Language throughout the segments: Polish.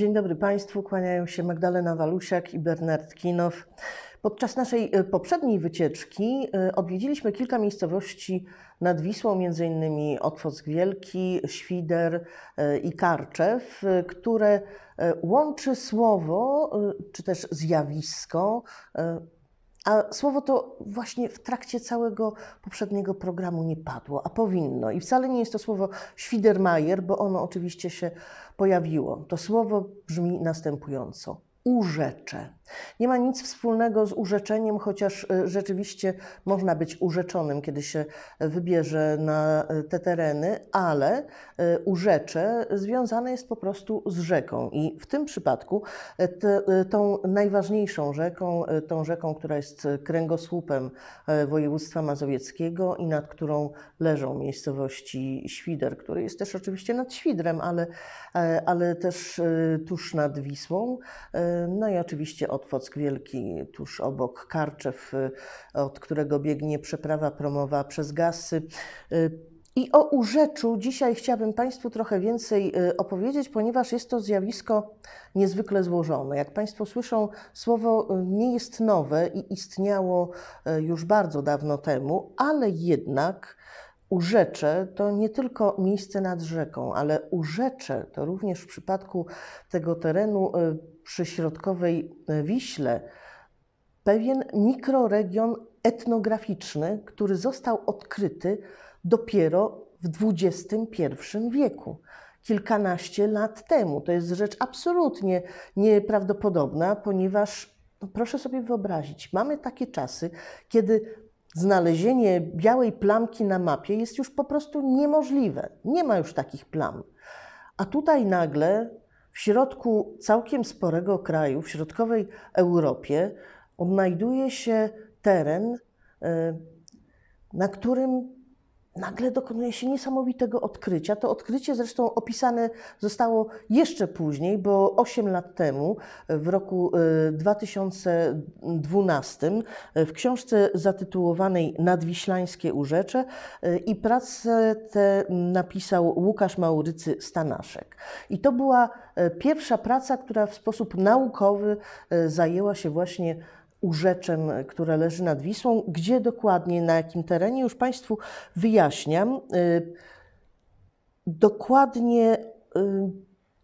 Dzień dobry Państwu, kłaniają się Magdalena Walusiak i Bernard Kinow. Podczas naszej e, poprzedniej wycieczki e, odwiedziliśmy kilka miejscowości nad Wisłą, m.in. Otwock Wielki, Świder e, i Karczew, które łączy słowo, czy też zjawisko a słowo to właśnie w trakcie całego poprzedniego programu nie padło, a powinno. I wcale nie jest to słowo Schwiedermajer, bo ono oczywiście się pojawiło. To słowo brzmi następująco urzecze. Nie ma nic wspólnego z urzeczeniem, chociaż e, rzeczywiście można być urzeczonym, kiedy się wybierze na e, te tereny, ale e, urzecze związane jest po prostu z rzeką. I w tym przypadku tą najważniejszą rzeką, tą rzeką, która jest kręgosłupem województwa mazowieckiego i nad którą leżą miejscowości Świder, który jest też oczywiście nad Świdrem, ale, ale też tuż nad Wisłą, no i oczywiście Otwock Wielki tuż obok Karczew, od którego biegnie przeprawa promowa przez Gasy. I o urzeczu dzisiaj chciałabym Państwu trochę więcej y, opowiedzieć, ponieważ jest to zjawisko niezwykle złożone. Jak Państwo słyszą, słowo y, nie jest nowe i istniało y, już bardzo dawno temu, ale jednak Urzecze to nie tylko miejsce nad rzeką, ale urzecze to również w przypadku tego terenu y, przy środkowej y, Wiśle pewien mikroregion etnograficzny, który został odkryty dopiero w XXI wieku kilkanaście lat temu. To jest rzecz absolutnie nieprawdopodobna, ponieważ no proszę sobie wyobrazić, mamy takie czasy, kiedy znalezienie białej plamki na mapie jest już po prostu niemożliwe. Nie ma już takich plam. A tutaj nagle w środku całkiem sporego kraju, w środkowej Europie, odnajduje się teren, y, na którym nagle dokonuje się niesamowitego odkrycia. To odkrycie zresztą opisane zostało jeszcze później, bo 8 lat temu, w roku 2012, y, w książce zatytułowanej Nadwiślańskie urzecze y, i pracę tę napisał Łukasz Maurycy Stanaszek. I to była y, pierwsza praca, która w sposób naukowy zajęła się właśnie urzeczem, które leży nad Wisłą. Gdzie dokładnie, na jakim terenie, już Państwu wyjaśniam. Y, dokładnie y,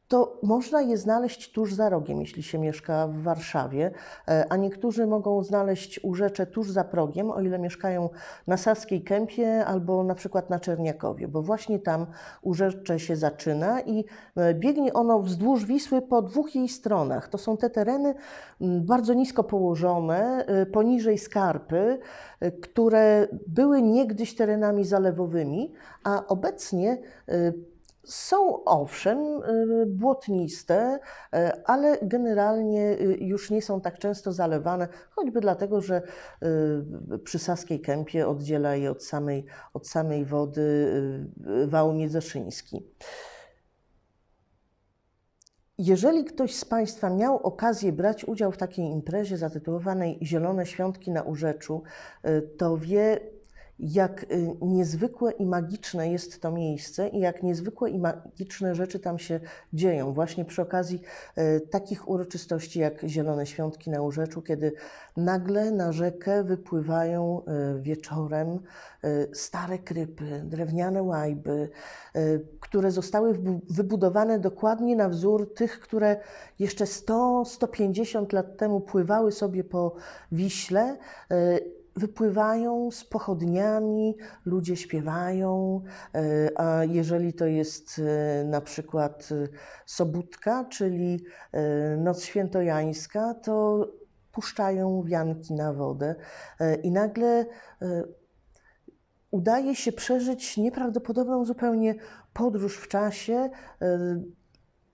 to można je znaleźć tuż za rogiem, jeśli się mieszka w Warszawie, e, a niektórzy mogą znaleźć urzecze tuż za progiem, o ile mieszkają na Saskiej Kępie albo na przykład na Czerniakowie, bo właśnie tam urzecze się zaczyna i e, biegnie ono wzdłuż Wisły po dwóch jej stronach. To są te tereny bardzo nisko położone, e, poniżej skarpy, które były niegdyś terenami zalewowymi, a obecnie są owszem y, błotniste, y, ale generalnie y, już nie są tak często zalewane, choćby dlatego, że przy Saskiej Kępie oddziela je od samej, od samej wody wał miedzeszyński. Jeżeli ktoś z Państwa miał okazję brać udział w takiej imprezie zatytułowanej Zielone Świątki na Urzeczu, to wie, jak y, niezwykłe i magiczne jest to miejsce i jak niezwykłe i magiczne rzeczy tam się dzieją. Właśnie przy okazji y, takich uroczystości jak Zielone Świątki na Urzeczu, kiedy nagle na rzekę wypływają y, wieczorem stare krypy, drewniane łajby, które zostały wybudowane dokładnie na wzór tych, które jeszcze 100-150 lat temu pływały sobie po Wiśle wypływają z pochodniami, ludzie śpiewają, e, a jeżeli to jest e, na przykład e, sobótka, czyli noc świętojańska, to puszczają wianki na wodę i nagle udaje się przeżyć nieprawdopodobną zupełnie podróż w czasie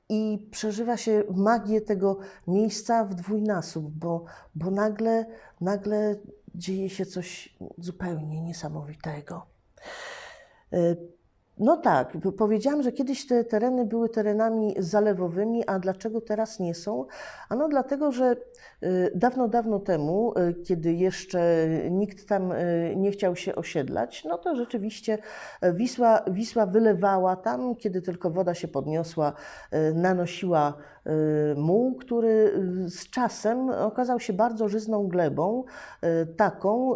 i przeżywa się magię tego miejsca w dwójnasób, bo, bo nagle, nagle dzieje się coś zupełnie niesamowitego. Y, no tak, powiedziałam, że kiedyś te tereny były terenami zalewowymi, a dlaczego teraz nie są? Ano dlatego, że y, dawno, dawno temu, y, kiedy jeszcze nikt tam y, nie chciał się osiedlać, no to rzeczywiście e, Wisła, Wisła wylewała tam, kiedy tylko woda się podniosła, e, nanosiła e, muł, który z czasem okazał się bardzo żyzną glebą, taką,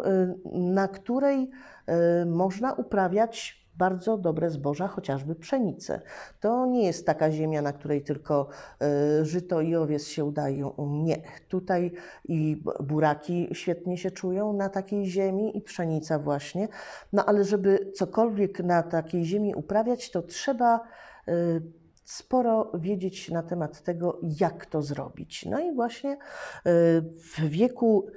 na której można uprawiać bardzo dobre zboża, chociażby pszenicę. To nie jest taka ziemia, na której tylko y, żyto i owiec się udają. Nie. Tutaj i buraki świetnie się czują na takiej ziemi i pszenica właśnie. No ale żeby cokolwiek na takiej ziemi uprawiać, to trzeba y, sporo wiedzieć na temat tego, jak to zrobić. No i właśnie y, w wieku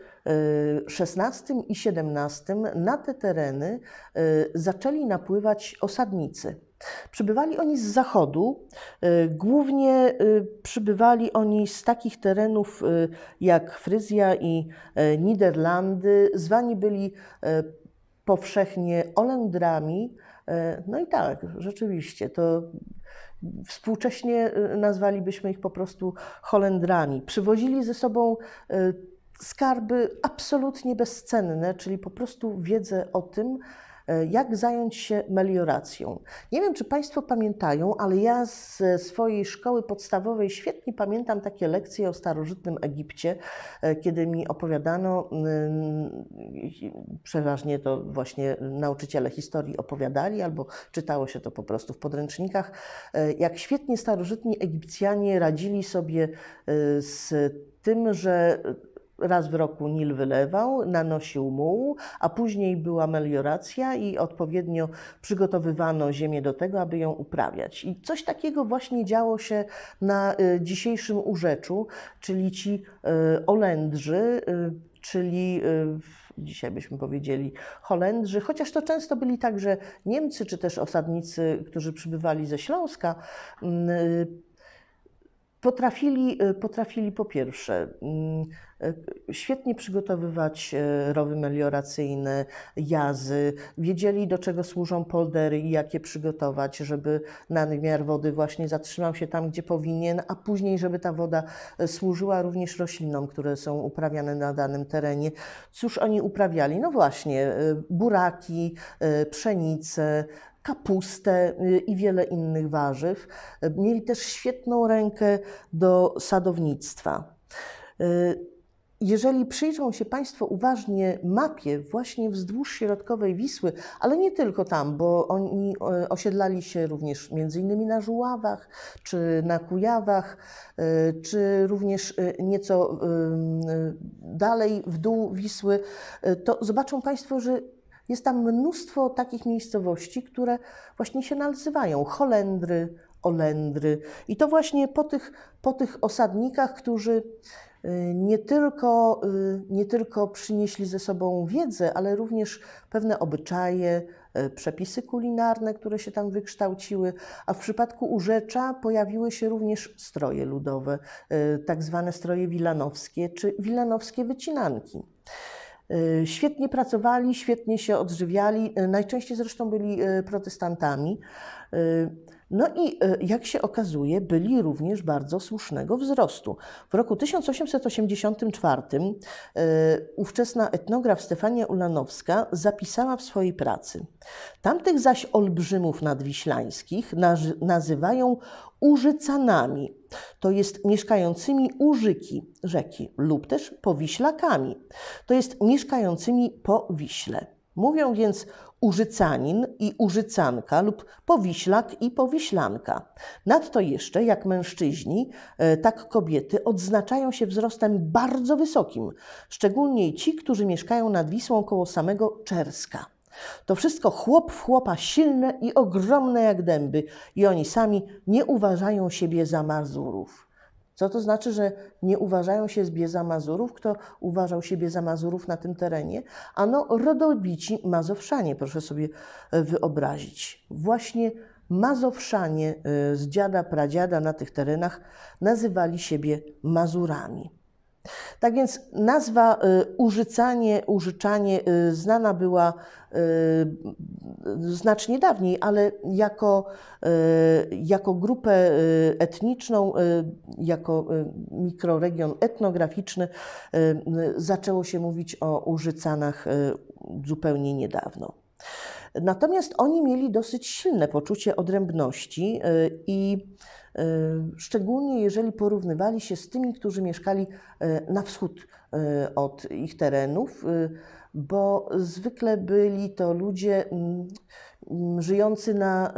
XVI y, i XVII na te tereny y, zaczęli napływać osadnicy. Przybywali oni z zachodu, y, głównie przybywali oni z takich terenów jak Fryzja i Niderlandy, zwani byli powszechnie Olendrami. No i tak, rzeczywiście, to współcześnie nazwalibyśmy ich po prostu Holendrami. Przywozili ze sobą skarby absolutnie bezcenne, czyli po prostu wiedzę o tym, e, jak zająć się melioracją. Nie wiem, czy Państwo pamiętają, ale ja ze swojej szkoły podstawowej świetnie pamiętam takie lekcje o starożytnym Egipcie, e, kiedy mi opowiadano, mm, przeważnie to właśnie nauczyciele historii opowiadali, albo czytało się to po prostu w podręcznikach, e, jak świetnie starożytni Egipcjanie radzili sobie z tym, że Raz w roku Nil wylewał, nanosił muł, a później była melioracja i odpowiednio przygotowywano ziemię do tego, aby ją uprawiać. I coś takiego właśnie działo się na y, dzisiejszym Urzeczu, czyli ci y, Olędrzy, y, czyli dzisiaj byśmy powiedzieli Holendrzy, chociaż to często byli także Niemcy czy też osadnicy, którzy przybywali ze Śląska mm, Potrafili, e, potrafili po pierwsze mm, e, świetnie przygotowywać e, rowy melioracyjne, jazy, wiedzieli do czego służą poldery i jak je przygotować, żeby nadmiar wody właśnie zatrzymał się tam, gdzie powinien, a później, żeby ta woda służyła również roślinom, które są uprawiane na danym terenie. Cóż oni uprawiali? No właśnie, buraki, pszenice, kapustę y, i wiele innych warzyw. Mieli też świetną rękę do sadownictwa. Y, jeżeli przyjrzą się Państwo uważnie mapie właśnie wzdłuż środkowej Wisły, ale nie tylko tam, bo oni osiedlali się również między innymi na Żuławach, czy na Kujawach, y, czy również nieco dalej w dół Wisły, to zobaczą Państwo, że jest tam mnóstwo takich miejscowości, które właśnie się nazywają Holendry, Olendry. I to właśnie po tych, po tych osadnikach, którzy y, nie tylko, y, nie tylko przynieśli ze sobą wiedzę, ale również pewne obyczaje, y, przepisy kulinarne, które się tam wykształciły, a w przypadku Urzecza pojawiły się również stroje ludowe, tak zwane stroje wilanowskie czy wilanowskie wycinanki. Y, świetnie pracowali, świetnie się odżywiali, y, najczęściej zresztą byli y, protestantami. No i e, jak się okazuje, byli również bardzo słusznego wzrostu. W roku 1884 e, ówczesna etnograf Stefania Ulanowska zapisała w swojej pracy. Tamtych zaś olbrzymów nadwiślańskich nazywają użycanami, to jest mieszkającymi użyki rzeki lub też powiślakami, to jest mieszkającymi po Wiśle. Mówią więc Użycanin i Użycanka lub Powiślak i Powiślanka. Nadto jeszcze, jak mężczyźni, e, tak kobiety odznaczają się wzrostem bardzo wysokim, szczególnie ci, którzy mieszkają nad Wisłą koło samego Czerska. To wszystko chłop w chłopa silne i ogromne jak dęby, i oni sami nie uważają siebie za Mazurów. Co to znaczy, że nie uważają się zbie za Mazurów? Kto uważał siebie za Mazurów na tym terenie? Ano rodobici Mazowszanie, proszę sobie e, wyobrazić. Właśnie Mazowszanie e, z dziada, pradziada na tych terenach nazywali siebie Mazurami. Tak więc nazwa y, użycanie, użyczanie y, znana była y, znacznie dawniej, ale jako, jako grupę etniczną, jako mikroregion etnograficzny zaczęło się mówić o użycanach zupełnie niedawno. Natomiast oni mieli dosyć silne poczucie odrębności i Y, szczególnie jeżeli porównywali się z tymi, którzy mieszkali y, na wschód y, od ich terenów, bo zwykle byli to ludzie mm, mm, żyjący na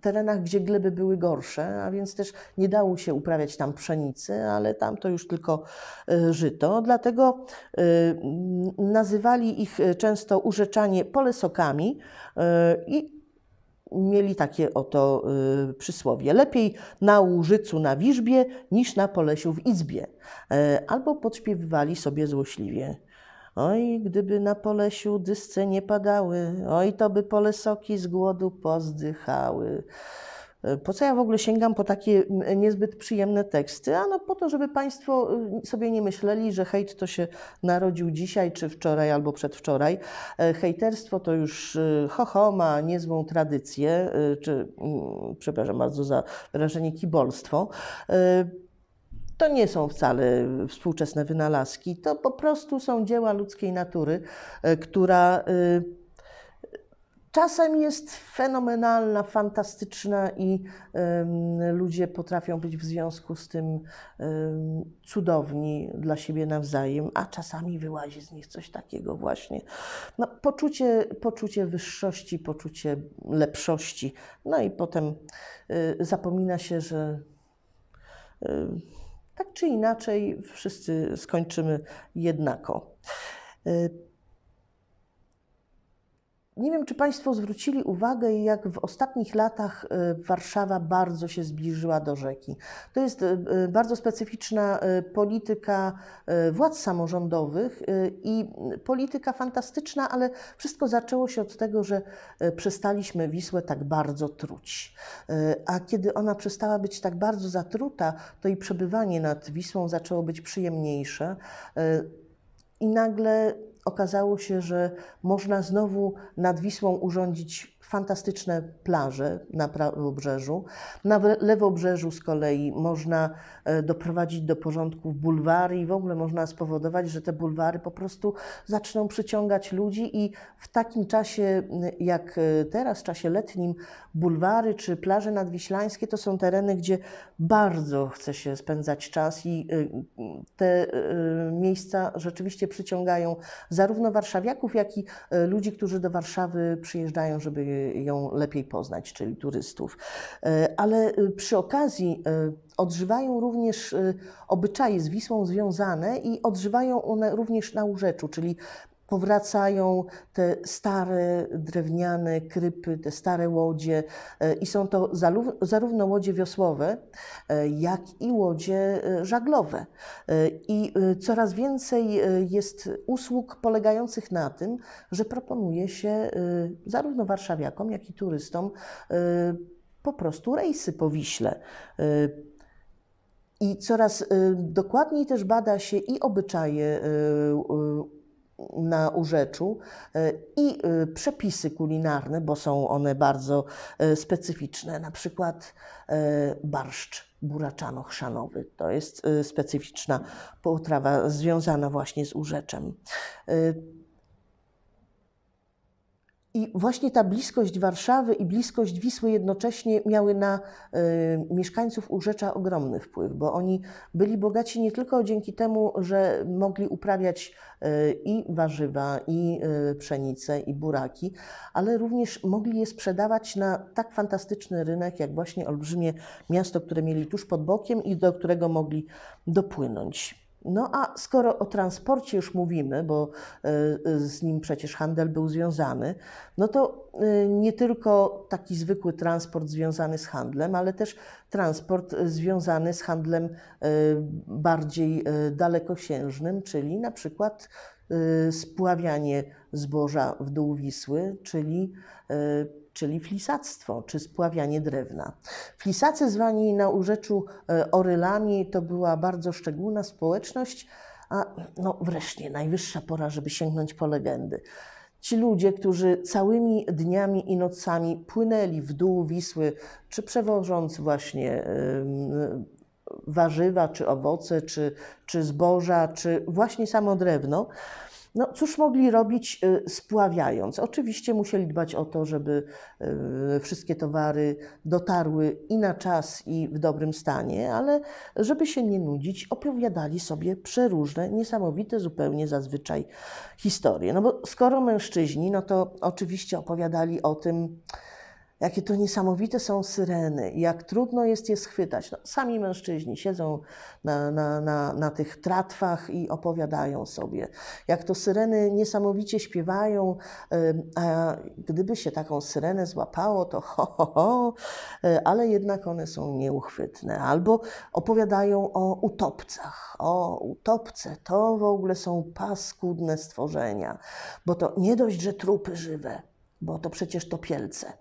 terenach, gdzie gleby były gorsze, a więc też nie dało się uprawiać tam pszenicy, ale tam to już tylko żyto. Dlatego mm, nazywali ich często urzeczanie polesokami i mieli takie oto y, przysłowie. Lepiej na łużycu na wiżbie niż na polesiu w izbie. E, albo podśpiewywali sobie złośliwie. Oj, gdyby na Polesiu dysce nie padały, oj, to by polesoki z głodu pozdychały. Po co ja w ogóle sięgam po takie niezbyt przyjemne teksty? Ano po to, żeby Państwo y, sobie nie myśleli, że hejt to się narodził dzisiaj, czy wczoraj, albo przedwczoraj. E, hejterstwo to już ho-ho, y, ma niezłą tradycję, y, czy mm, przepraszam bardzo za wyrażenie, kibolstwo. E, to nie są wcale współczesne wynalazki, to po prostu są dzieła ludzkiej natury, e, która Czasem jest fenomenalna, fantastyczna i y, ludzie potrafią być w związku z tym y, cudowni dla siebie nawzajem, a czasami wyłazi z nich coś takiego właśnie. No, poczucie, poczucie wyższości, poczucie lepszości. No i potem y, zapomina się, że y, tak czy inaczej wszyscy skończymy jednako. Y, nie wiem, czy Państwo zwrócili uwagę, jak w ostatnich latach y, Warszawa bardzo się zbliżyła do rzeki. To jest y, y, bardzo specyficzna polityka władz samorządowych i polityka fantastyczna, ale wszystko zaczęło się od tego, że przestaliśmy Wisłę tak bardzo truć. A kiedy ona przestała być tak bardzo zatruta, to i przebywanie nad Wisłą zaczęło być przyjemniejsze. I nagle okazało się, że można znowu nad Wisłą urządzić fantastyczne plaże na prawobrzeżu. Na lewobrzeżu z kolei można e, doprowadzić do porządku bulwary i w ogóle można spowodować, że te bulwary po prostu zaczną przyciągać ludzi i w takim czasie e, jak e, teraz, w czasie letnim, bulwary czy plaże nadwiślańskie to są tereny, gdzie bardzo chce się spędzać czas i te miejsca rzeczywiście przyciągają zarówno warszawiaków, jak i ludzi, którzy do Warszawy przyjeżdżają, żeby ją lepiej poznać, czyli turystów. E, ale e, przy okazji e, odżywają również obyczaje z Wisłą związane i odżywają one również na Urzeczu, czyli powracają te stare drewniane krypy, te stare łodzie e, i są to zarówno łodzie wiosłowe, e, jak i łodzie e, żaglowe. I coraz więcej jest usług polegających na tym, że proponuje się zarówno warszawiakom, jak i turystom po prostu rejsy po Wiśle. I coraz dokładniej też bada się i obyczaje na Urzeczu e, i e, przepisy kulinarne, bo są one bardzo e, specyficzne, na przykład barszcz buraczano-chrzanowy. To jest specyficzna potrawa związana właśnie z Urzeczem. I właśnie ta bliskość Warszawy i bliskość Wisły jednocześnie miały na y, mieszkańców Urzecza ogromny wpływ, bo oni byli bogaci nie tylko dzięki temu, że mogli uprawiać y, i warzywa, i y, pszenicę, i buraki, ale również mogli je sprzedawać na tak fantastyczny rynek, jak właśnie olbrzymie miasto, które mieli tuż pod bokiem i do którego mogli dopłynąć. No a skoro o transporcie już mówimy, bo e, e, z nim przecież handel był związany, no to e, nie tylko taki zwykły transport związany z handlem, ale też transport związany z handlem bardziej dalekosiężnym, czyli na przykład spławianie zboża w dół Wisły, czyli czyli flisactwo, czy spławianie drewna. Flisacy zwani na urzeczu e, orylami to była bardzo szczególna społeczność, a no wreszcie najwyższa pora, żeby sięgnąć po legendy. Ci ludzie, którzy całymi dniami i nocami płynęli w dół Wisły, czy przewożąc właśnie yy, warzywa, czy owoce, czy, czy zboża, czy właśnie samo drewno, no cóż mogli robić y, spławiając? Oczywiście musieli dbać o to, żeby y, wszystkie towary dotarły i na czas, i w dobrym stanie, ale żeby się nie nudzić, opowiadali sobie przeróżne, niesamowite zupełnie zazwyczaj historie. No bo skoro mężczyźni, no to oczywiście opowiadali o tym, Jakie to niesamowite są syreny, jak trudno jest je schwytać. No, sami mężczyźni siedzą na, na, na, na tych tratwach i opowiadają sobie, jak to syreny niesamowicie śpiewają. A gdyby się taką syrenę złapało, to ho, ho, ho, ale jednak one są nieuchwytne. Albo opowiadają o utopcach. O, utopce to w ogóle są paskudne stworzenia, bo to nie dość, że trupy żywe bo to przecież topielce,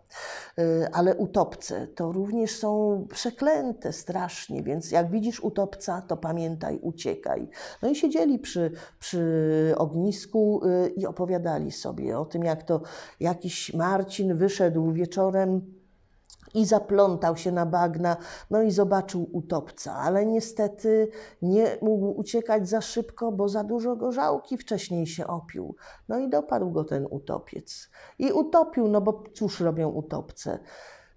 y, ale utopce to również są przeklęte strasznie, więc jak widzisz utopca, to pamiętaj, uciekaj. No i siedzieli przy, przy ognisku y, i opowiadali sobie o tym, jak to jakiś Marcin wyszedł wieczorem i zaplątał się na bagna, no i zobaczył utopca, ale niestety nie mógł uciekać za szybko, bo za dużo gorzałki wcześniej się opił. No i dopadł go ten utopiec. I utopił, no bo cóż robią utopce?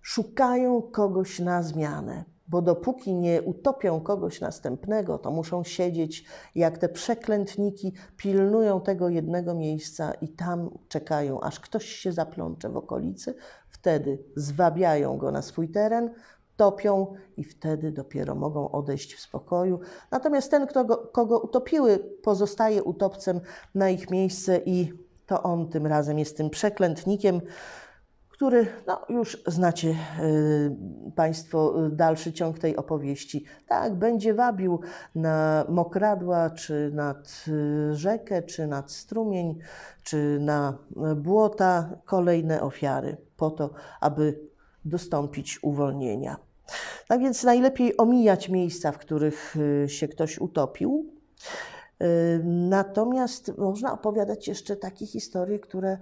Szukają kogoś na zmianę bo dopóki nie utopią kogoś następnego, to muszą siedzieć jak te przeklętniki, pilnują tego jednego miejsca i tam czekają, aż ktoś się zaplącze w okolicy, Wtedy zwabiają go na swój teren, topią i wtedy dopiero mogą odejść w spokoju. Natomiast ten, kto go, kogo utopiły, pozostaje utopcem na ich miejsce i to on tym razem jest tym przeklętnikiem, który no, już znacie y, Państwo y, dalszy ciąg tej opowieści. Tak, będzie wabił na mokradła, czy nad y, rzekę, czy nad strumień, czy na błota kolejne ofiary, po to, aby dostąpić uwolnienia. Tak więc najlepiej omijać miejsca, w których się ktoś utopił. Natomiast można opowiadać jeszcze takie historie, które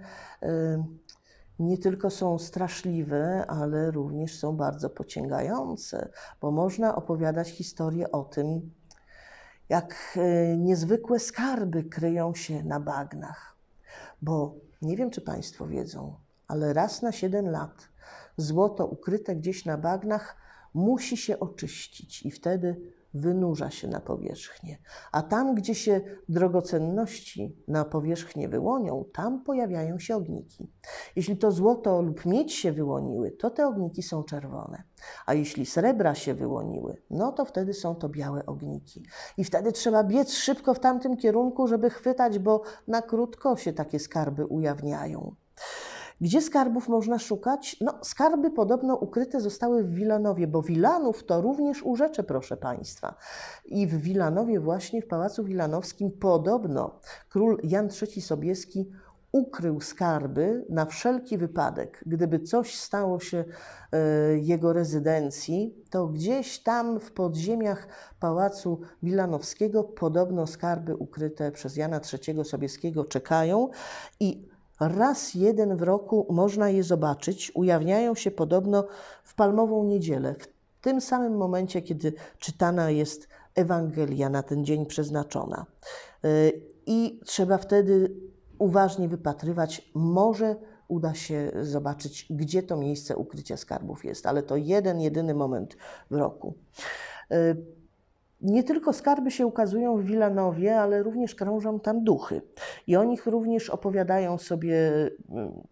nie tylko są straszliwe, ale również są bardzo pociągające, bo można opowiadać historię o tym, jak e, niezwykłe skarby kryją się na bagnach. Bo nie wiem, czy Państwo wiedzą, ale raz na 7 lat złoto ukryte gdzieś na bagnach musi się oczyścić i wtedy wynurza się na powierzchnię, a tam, gdzie się drogocenności na powierzchnię wyłonią, tam pojawiają się ogniki. Jeśli to złoto lub miedź się wyłoniły, to te ogniki są czerwone, a jeśli srebra się wyłoniły, no to wtedy są to białe ogniki. I wtedy trzeba biec szybko w tamtym kierunku, żeby chwytać, bo na krótko się takie skarby ujawniają. Gdzie skarbów można szukać? No, skarby podobno ukryte zostały w Wilanowie, bo Wilanów to również urzecze, proszę Państwa. I w Wilanowie właśnie, w Pałacu Wilanowskim podobno król Jan III Sobieski ukrył skarby na wszelki wypadek. Gdyby coś stało się e, jego rezydencji, to gdzieś tam w podziemiach pałacu Wilanowskiego podobno skarby ukryte przez Jana III Sobieskiego czekają i Raz jeden w roku można je zobaczyć. Ujawniają się podobno w palmową niedzielę, w tym samym momencie, kiedy czytana jest Ewangelia na ten dzień przeznaczona. Y, I trzeba wtedy uważnie wypatrywać, może uda się zobaczyć, gdzie to miejsce ukrycia skarbów jest, ale to jeden, jedyny moment w roku. Y, nie tylko skarby się ukazują w Wilanowie, ale również krążą tam duchy. I o nich również opowiadają sobie mm,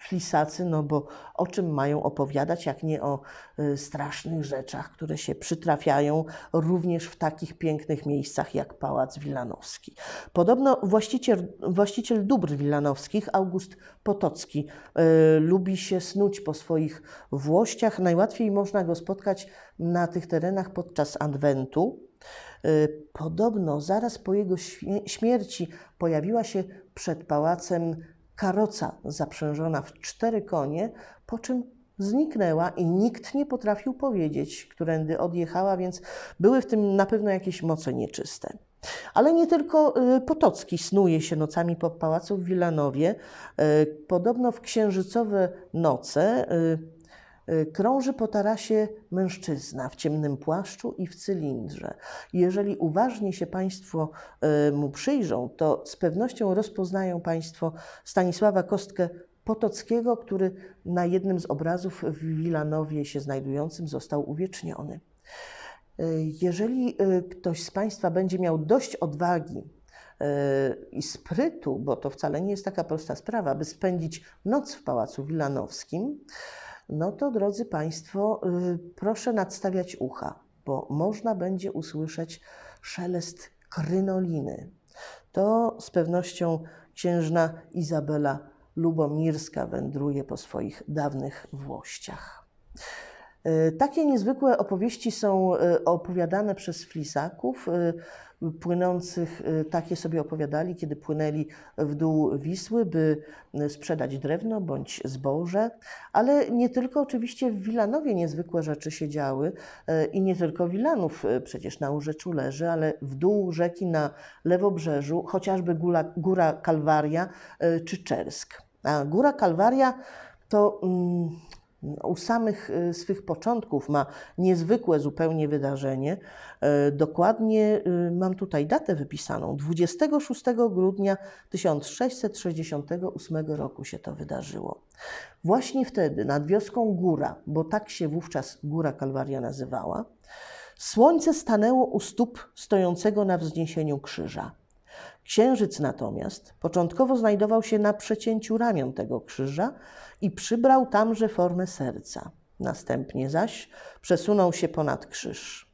flisacy, no bo o czym mają opowiadać, jak nie o y, strasznych rzeczach, które się przytrafiają również w takich pięknych miejscach jak Pałac Wilanowski. Podobno właściciel, właściciel dóbr wilanowskich, August Potocki, y, lubi się snuć po swoich włościach. Najłatwiej można go spotkać na tych terenach podczas Adwentu, Y, podobno zaraz po jego śmierci pojawiła się przed pałacem karoca zaprzężona w cztery konie, po czym zniknęła i nikt nie potrafił powiedzieć, którędy odjechała, więc były w tym na pewno jakieś moce nieczyste. Ale nie tylko y, Potocki snuje się nocami po pałacu w Wilanowie. Y, podobno w księżycowe noce Y, krąży po tarasie mężczyzna w ciemnym płaszczu i w cylindrze. Jeżeli uważnie się Państwo y, mu przyjrzą, to z pewnością rozpoznają Państwo Stanisława Kostkę Potockiego, który na jednym z obrazów w Wilanowie się znajdującym został uwieczniony. Y, jeżeli ktoś z Państwa będzie miał dość odwagi i sprytu, bo to wcale nie jest taka prosta sprawa, by spędzić noc w Pałacu Wilanowskim, no to drodzy Państwo, y, proszę nadstawiać ucha, bo można będzie usłyszeć szelest krynoliny. To z pewnością księżna Izabela Lubomirska wędruje po swoich dawnych włościach. E, takie niezwykłe opowieści są e, opowiadane przez flisaków e, płynących, takie sobie opowiadali, kiedy płynęli w dół Wisły, by sprzedać drewno bądź zboże. Ale nie tylko oczywiście w Wilanowie niezwykłe rzeczy się działy i nie tylko Wilanów, przecież na Urzeczu leży, ale w dół rzeki na lewobrzeżu, chociażby Góra, Góra Kalwaria czy Czersk. A Góra Kalwaria to mm, u samych y, swych początków ma niezwykłe zupełnie wydarzenie. Y, dokładnie y, mam tutaj datę wypisaną. 26 grudnia 1668 roku się to wydarzyło. Właśnie wtedy nad wioską Góra, bo tak się wówczas Góra Kalwaria nazywała, słońce stanęło u stóp stojącego na wzniesieniu krzyża. Księżyc natomiast początkowo znajdował się na przecięciu ramion tego krzyża i przybrał tamże formę serca. Następnie zaś przesunął się ponad krzyż.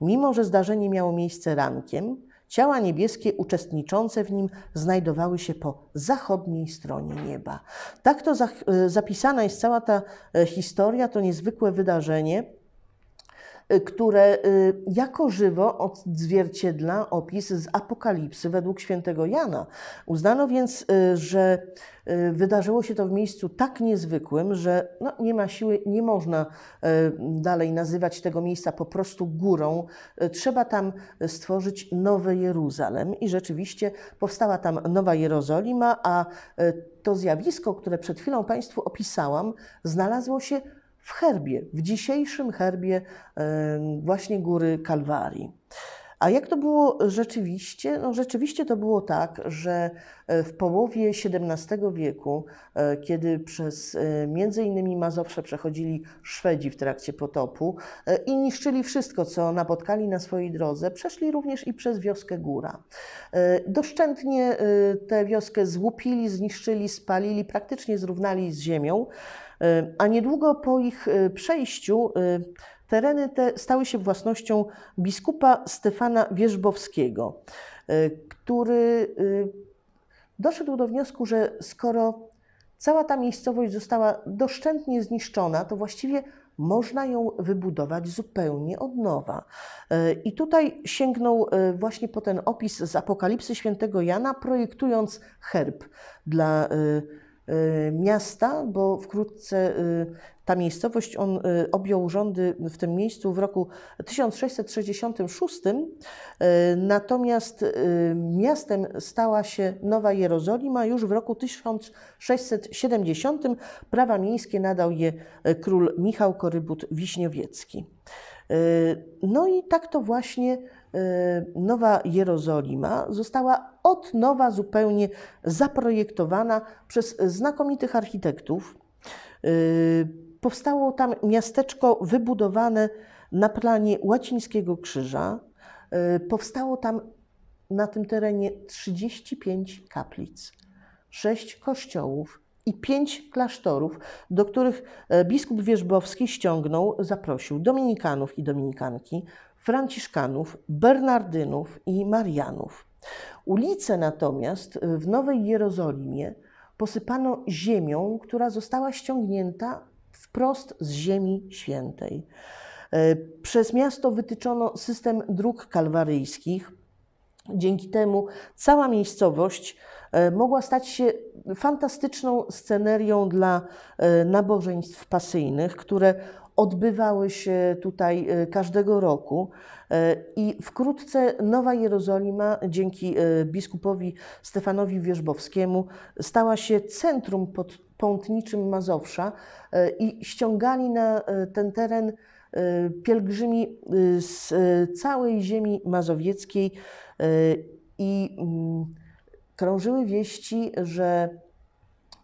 Mimo, że zdarzenie miało miejsce rankiem, ciała niebieskie uczestniczące w nim znajdowały się po zachodniej stronie nieba. Tak to e, zapisana jest cała ta e, historia, to niezwykłe wydarzenie, Y, które y, jako żywo odzwierciedla opis z Apokalipsy według świętego Jana. Uznano więc, y, że wydarzyło się to w miejscu tak niezwykłym, że no, nie ma siły, nie można dalej nazywać tego miejsca po prostu górą. Trzeba tam stworzyć nowe Jeruzalem i rzeczywiście powstała tam Nowa Jerozolima, a to zjawisko, które przed chwilą Państwu opisałam, znalazło się w herbie, w dzisiejszym herbie właśnie góry Kalwarii. A jak to było rzeczywiście? No, rzeczywiście to było tak, że e, w połowie XVII wieku, e, kiedy przez e, między innymi Mazowsze przechodzili Szwedzi w trakcie potopu i niszczyli wszystko, co napotkali na swojej drodze, przeszli również i przez wioskę Góra. Doszczętnie tę wioskę złupili, zniszczyli, spalili, praktycznie zrównali z ziemią. Y, a niedługo po ich y, przejściu y, tereny te stały się własnością biskupa Stefana Wierzbowskiego, który doszedł do wniosku, że skoro cała ta miejscowość została doszczętnie zniszczona, to właściwie można ją wybudować zupełnie od nowa. I tutaj sięgnął właśnie po ten opis z Apokalipsy świętego Jana, projektując herb dla Y, miasta, bo wkrótce y, ta miejscowość on y, objął rządy w tym miejscu w roku 1666. Natomiast miastem stała się Nowa Jerozolima już w roku 1670. Prawa miejskie nadał je król Michał Korybut Wiśniowiecki. No i tak to właśnie Y, nowa Jerozolima została od nowa zupełnie zaprojektowana przez znakomitych architektów. Y, Powstało tam miasteczko wybudowane na planie łacińskiego krzyża. Y, Powstało tam na tym terenie 35 kaplic, 6 kościołów i 5 klasztorów, do których e, biskup Wierzbowski ściągnął, zaprosił dominikanów i dominikanki, franciszkanów, bernardynów i marianów. Ulice natomiast y, w Nowej Jerozolimie posypano ziemią, która została ściągnięta wprost z Ziemi Świętej. Y, przez miasto wytyczono system dróg kalwaryjskich. Dzięki temu cała miejscowość y, mogła stać się fantastyczną scenerią dla nabożeństw pasyjnych, które odbywały się tutaj e, każdego roku e, i wkrótce Nowa Jerozolima dzięki e, biskupowi Stefanowi Wierzbowskiemu stała się centrum pątniczym Mazowsza i ściągali na ten teren pielgrzymi z całej ziemi mazowieckiej i mm, krążyły wieści, że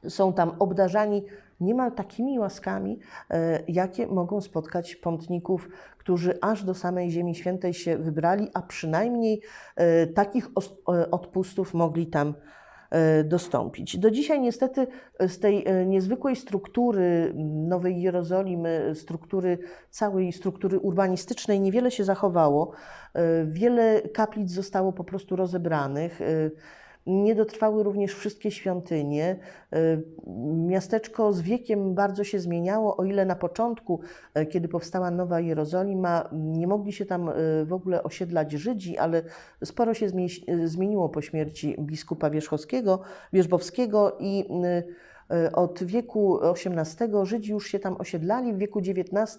są tam obdarzani niemal takimi łaskami, e, jakie mogą spotkać pątników, którzy aż do samej Ziemi Świętej się wybrali, a przynajmniej e, takich e, odpustów mogli tam dostąpić. Do dzisiaj niestety z tej niezwykłej struktury Nowej Jerozolimy, struktury całej struktury urbanistycznej niewiele się zachowało. Wiele kaplic zostało po prostu rozebranych. Nie dotrwały również wszystkie świątynie. Y, miasteczko z wiekiem bardzo się zmieniało, o ile na początku, e, kiedy powstała Nowa Jerozolima, nie mogli się tam e, w ogóle osiedlać Żydzi, ale sporo się e, zmieniło po śmierci biskupa Wierzchowskiego, Wierzbowskiego i y, E, od wieku XVIII Żydzi już się tam osiedlali. W wieku XIX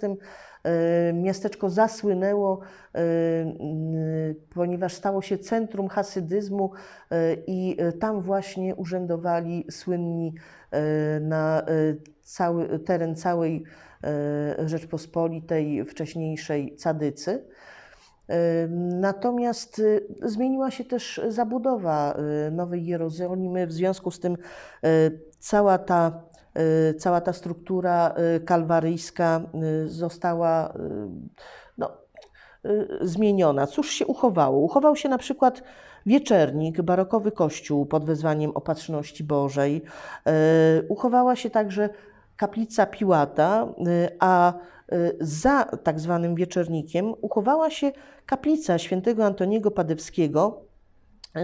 e, miasteczko zasłynęło, e, ponieważ stało się centrum hasydyzmu i tam właśnie urzędowali słynni na cały, teren całej Rzeczpospolitej wcześniejszej Cadycy. Natomiast zmieniła się też zabudowa Nowej Jerozolimy, w związku z tym cała ta, y, cała ta struktura y, kalwaryjska y, została no, zmieniona. Cóż się uchowało? Uchował się na przykład wieczernik, barokowy kościół pod wezwaniem Opatrzności Bożej. Uchowała się także kaplica Piłata, a za tak zwanym wieczernikiem uchowała się kaplica świętego Antoniego Padewskiego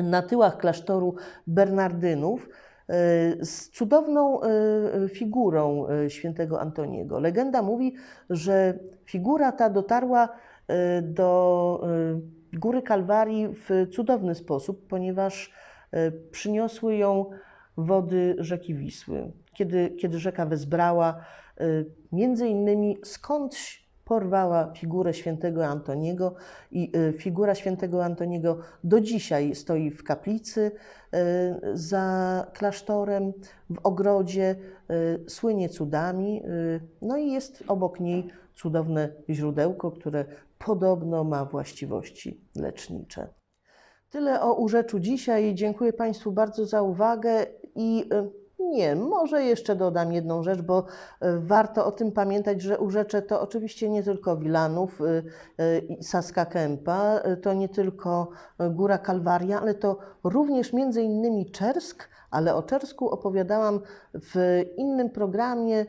na tyłach klasztoru Bernardynów. Y, z cudowną y, y, figurą świętego Antoniego. Legenda mówi, że figura ta dotarła do góry Kalwarii w cudowny sposób, ponieważ przyniosły ją wody rzeki Wisły. Kiedy, kiedy rzeka wezbrała, między innymi skądś porwała figurę świętego Antoniego i y, figura świętego Antoniego do dzisiaj stoi w kaplicy y, za klasztorem, w ogrodzie, y, słynie cudami, no i jest obok niej cudowne źródełko, które podobno ma właściwości lecznicze. Tyle o urzeczu dzisiaj. Dziękuję Państwu bardzo za uwagę i nie, może jeszcze dodam jedną rzecz, bo e, warto o tym pamiętać, że urzecze to oczywiście nie tylko Wilanów y, y, i Saska Kępa, y, to nie tylko e, Góra Kalwaria, ale to również między innymi Czersk, ale o Czersku opowiadałam w innym programie.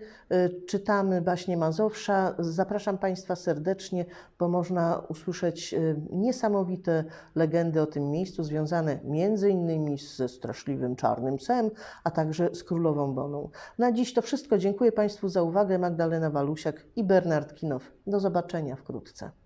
Y, czytamy baśnie Mazowsza. Zapraszam Państwa serdecznie, bo można usłyszeć y, niesamowite legendy o tym miejscu, związane między innymi ze straszliwym czarnym psem, a także z królową Boną. Na dziś to wszystko. Dziękuję Państwu za uwagę. Magdalena Walusiak i Bernard Kinow. Do zobaczenia wkrótce.